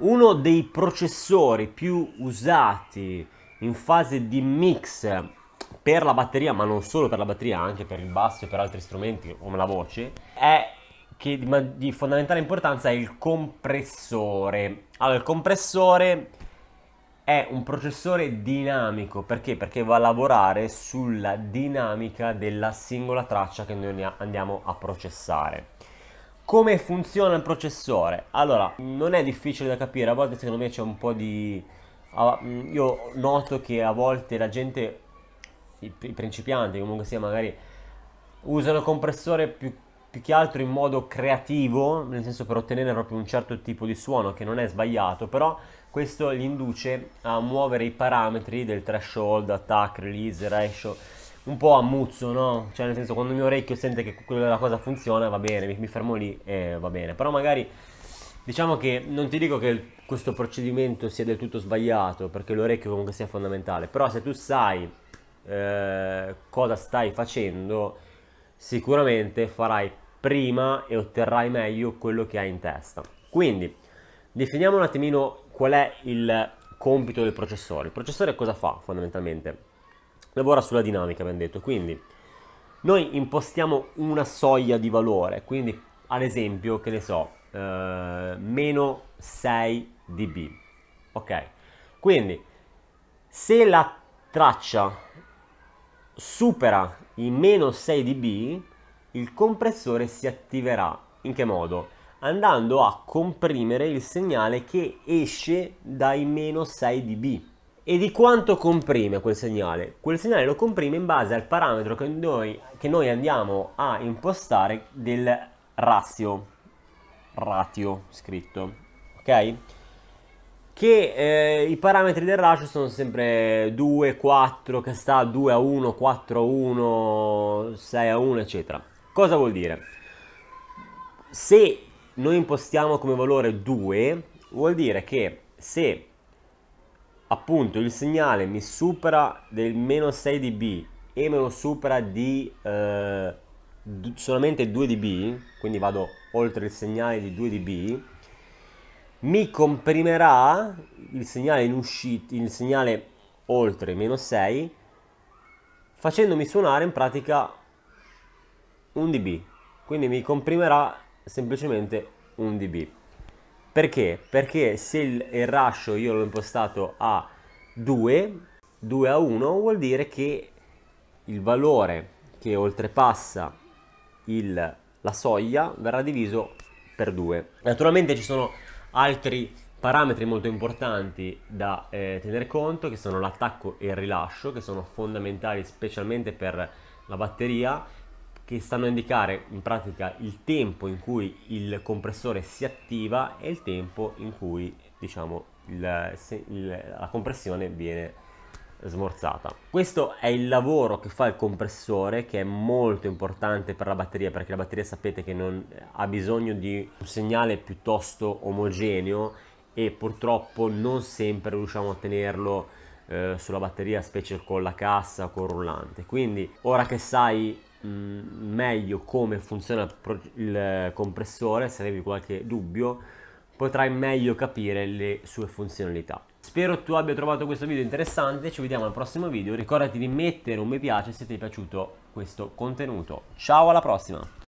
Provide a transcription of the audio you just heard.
uno dei processori più usati in fase di mix per la batteria, ma non solo per la batteria, anche per il basso e per altri strumenti come la voce, è che di, di fondamentale importanza è il compressore. Allora, il compressore è un processore dinamico perché? Perché va a lavorare sulla dinamica della singola traccia che noi andiamo a processare. Come funziona il processore? Allora, non è difficile da capire, a volte secondo me c'è un po' di... Mm, io noto che a volte la gente, i principianti comunque sia magari, usano il compressore più, più che altro in modo creativo, nel senso per ottenere proprio un certo tipo di suono che non è sbagliato, però questo li induce a muovere i parametri del threshold, attack, release, ratio un po' a muzzo, no? Cioè, nel senso, quando il mio orecchio sente che quella cosa funziona, va bene, mi, mi fermo lì e va bene. Però magari diciamo che non ti dico che questo procedimento sia del tutto sbagliato, perché l'orecchio comunque sia fondamentale, però se tu sai eh, cosa stai facendo, sicuramente farai prima e otterrai meglio quello che hai in testa. Quindi, definiamo un attimino qual è il compito del processore. Il processore cosa fa fondamentalmente? lavora sulla dinamica, abbiamo detto, quindi noi impostiamo una soglia di valore, quindi ad esempio, che ne so, eh, meno 6 dB, ok? Quindi se la traccia supera i meno 6 dB, il compressore si attiverà. In che modo? Andando a comprimere il segnale che esce dai meno 6 dB e di quanto comprime quel segnale. Quel segnale lo comprime in base al parametro che noi, che noi andiamo a impostare del ratio, ratio scritto, ok? Che eh, i parametri del ratio sono sempre 2, 4, che sta 2 a 1, 4 a 1, 6 a 1, eccetera. Cosa vuol dire? Se noi impostiamo come valore 2, vuol dire che se appunto il segnale mi supera del meno 6 dB e me lo supera di eh, solamente 2 dB, quindi vado oltre il segnale di 2 dB, mi comprimerà il segnale in uscita, il segnale oltre meno 6, facendomi suonare in pratica 1 dB, quindi mi comprimerà semplicemente 1 dB. Perché? Perché se il, il rascio io l'ho impostato a 2, 2 a 1 vuol dire che il valore che oltrepassa il, la soglia verrà diviso per 2. Naturalmente ci sono altri parametri molto importanti da eh, tener conto che sono l'attacco e il rilascio che sono fondamentali specialmente per la batteria che stanno a indicare in pratica il tempo in cui il compressore si attiva e il tempo in cui diciamo, il, il, la compressione viene smorzata. Questo è il lavoro che fa il compressore che è molto importante per la batteria perché la batteria sapete che non, ha bisogno di un segnale piuttosto omogeneo e purtroppo non sempre riusciamo a tenerlo eh, sulla batteria specie con la cassa o col rullante quindi ora che sai Mm, meglio come funziona il compressore, se avevi qualche dubbio, potrai meglio capire le sue funzionalità. Spero tu abbia trovato questo video interessante, ci vediamo al prossimo video, ricordati di mettere un mi piace se ti è piaciuto questo contenuto. Ciao alla prossima!